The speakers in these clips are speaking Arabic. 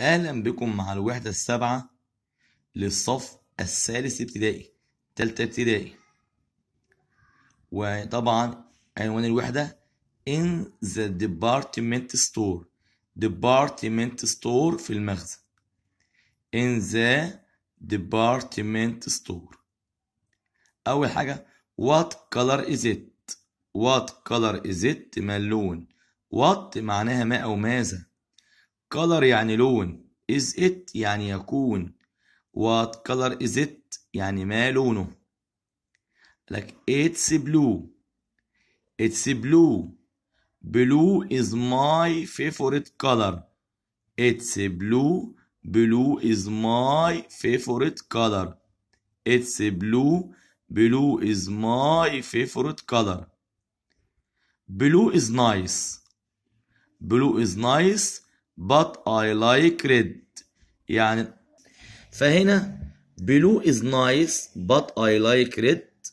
أهلا بكم مع الوحدة السابعة للصف الثالث ابتدائي تالتة ابتدائي وطبعا عنوان الوحدة in the department store department store في المخزن in the department store أول حاجة what color is it what color is it ما اللون what معناها ما أو ماذا color يعني لون is it يعني يكون what color is it يعني ما لونه لك it's blue it's blue blue is my favorite color it's blue blue is my favorite color it's blue blue is my favorite color blue is nice blue is nice but I like red يعني فهنا بلو is nice but I like red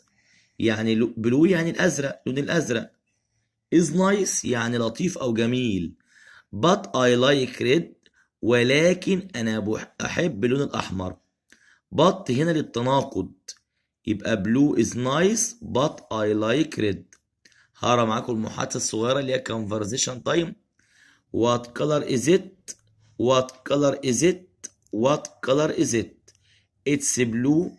يعني بلو يعني الازرق لون الازرق is nice يعني لطيف او جميل but I like red ولكن انا احب اللون الاحمر but هنا للتناقض يبقى بلو is nice but I like red هقرا معاكم المحادثه الصغيره اللي هي conversation time What color is it? What color is it? What color is it? It's blue.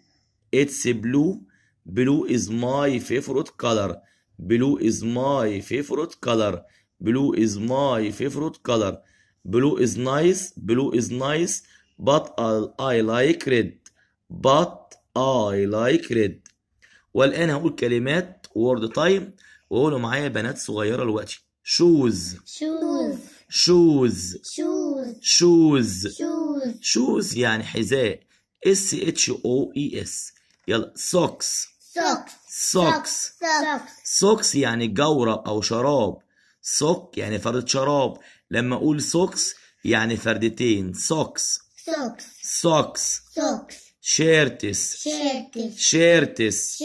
It's blue. Blue is my favorite color. Blue is my favorite color. Blue is my favorite color. Blue is nice. Blue is nice. But I like red. But I like red. والآن هقول كلمات word time وقولوا معايا بنات صغيرة دلوقتي. Shoes. Shoes. شوز شوز شوز شوز يعني حذاء اس اتش او اي اس يلا سوكس سوكس سوكس سوكس يعني جورة أو شراب سوك يعني فردة شراب لما أقول سوكس يعني فردتين سوكس سوكس سوكس سوكس شيرتس شيرتس شيرتس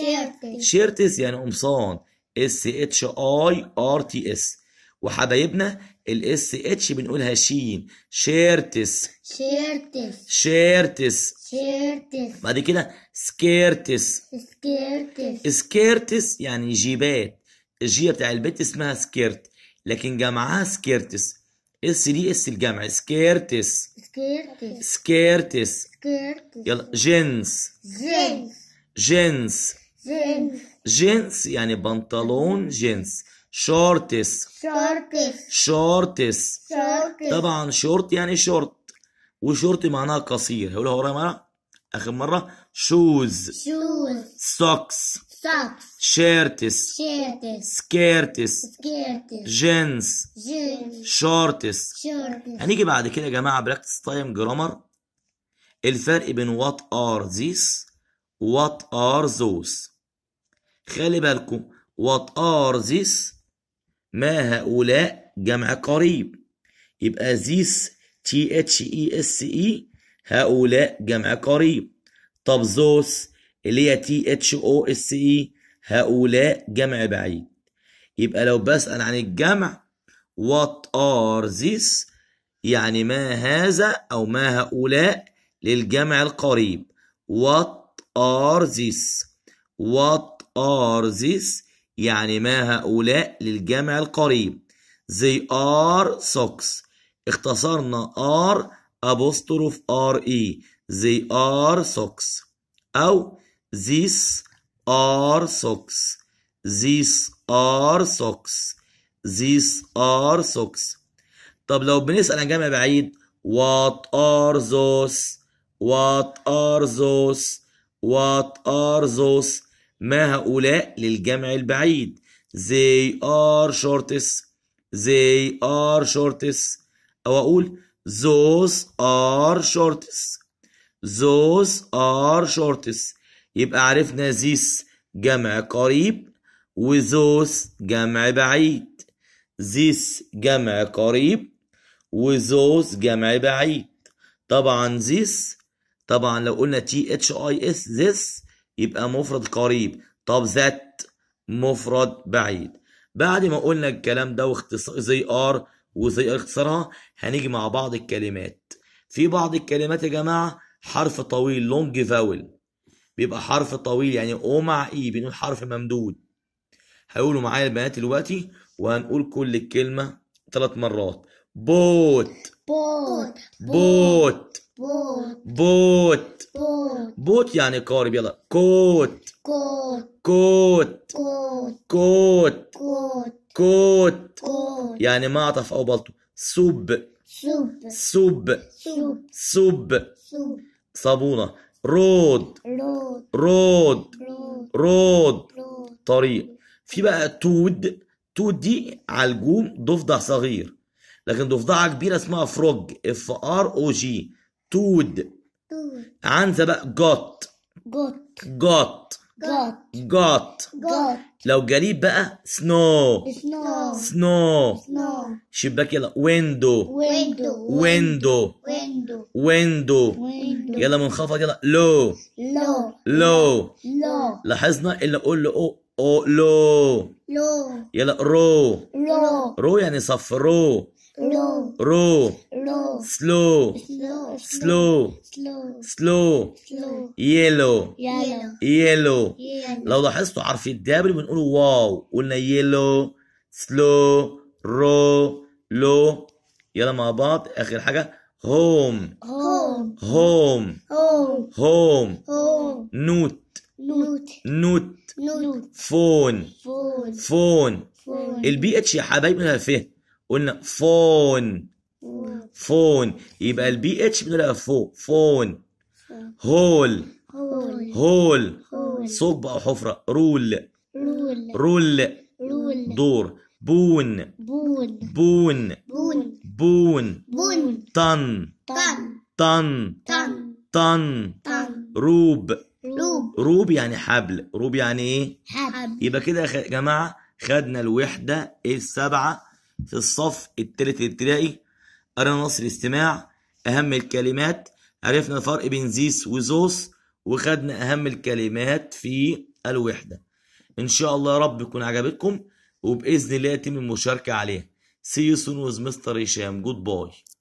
شيرتس يعني قمصان اس اتش اي ار تي اس وحبايبنا الاس اتش بنقولها شين شيرتس شيرتس شيرتس شيرتس بعد كده سكيرتس سكيرتس سكيرتس يعني جيبات الجيه بتاع البيت اسمها سكيرت لكن جمعها سكيرتس اس دي اس الجمع سكيرتس سكيرتس سكيرتس يلا جنس جنس جنس جنس يعني بنطلون جنس شورتس شورتس شورتس طبعا شورت يعني شورت وشورت معناها قصير هقولها ورايا معايا اخر مره شوز شوز سوكس سوكس شيرتس شيرتس سكيرتس سكيرتس جينز جينز شورتس شورتس هنيجي بعد كده يا جماعه براكتس تايم جرامر الفرق بين وات ار ذيس وات ار ذوز خلي بالكم وات ار ذيس ما هؤلاء جمع قريب يبقى ذيس تي اتش اي اس اي هؤلاء جمع قريب طب زوس اللي هي تي اتش او اس اي هؤلاء جمع بعيد يبقى لو بسأل عن الجمع وات ار ذيس يعني ما هذا أو ما هؤلاء للجمع القريب وات ار ذيس وات ار ذيس يعني ما هؤلاء للجمع القريب they are socks اختصرنا are apostrophe re they are socks أو these are socks these are socks these are socks طب لو بنسأل عن جمع بعيد what are those what are those what are those ما هؤلاء للجمع البعيد they are shortest they are shortest أو أقول those are shortest those are shortest يبقى عرفنا this جمع قريب و those جمع بعيد this جمع قريب و those جمع بعيد طبعا this طبعا لو قلنا تي اتش اي اس this يبقى مفرد قريب طب ذات مفرد بعيد بعد ما قلنا الكلام ده واختصار زي ار وزي اختصارها هنيجي مع بعض الكلمات في بعض الكلمات يا جماعه حرف طويل لونج فاول بيبقى حرف طويل يعني او مع اي e، بنقول حرف ممدود هيقولوا معايا البنات دلوقتي وهنقول كل الكلمه ثلاث مرات بوت بوت بوت بوت بوت بوت, يعني قارب يلا كوت كوت كوت كوت كوت كوت يعني معطف أو بلطو سب سب سب سب صابونة رود رود رود رود طريق في بقى تود تود دي على الجوم ضفدع صغير لكن ضفدعه كبيره اسمها فروج اف ار او جي تود عنزة بقى جوت جوت جوت جوت لو جليد بقى سنو سنو سنو شباك يلا ويندو ويندو ويندو يلا منخفض يلا لو لو لو لاحظنا اللي اقول له او او لو لو يلا رو رو رو يعني صف رو رو رو سلو سلو سلو يلو يلو لو لاحظتوا حرف الدبل بنقول واو قلنا يلو سلو رو لو يلا مع بعض اخر حاجه هوم هوم هوم هوم نوت نوت نوت فون فون البي اتش يا حبايبنا فين قلنا فون فون يبقى البي اتش بنقولها فو فون هول هول صوب او حفرة رول رول دور بون بون بون بون طن طن طن روب روب يعني حبل روب يعني ايه حبل يبقى كده يا جماعه خدنا الوحده السبعه في الصف الثالث الابتدائي قرينا نص الاستماع أهم الكلمات عرفنا الفرق بين زيس وزوس وخدنا أهم الكلمات في الوحدة إن شاء الله يا رب تكون عجبتكم وبإذن الله يتم المشاركة عليها سي يو سون ويز مستر هشام جود باي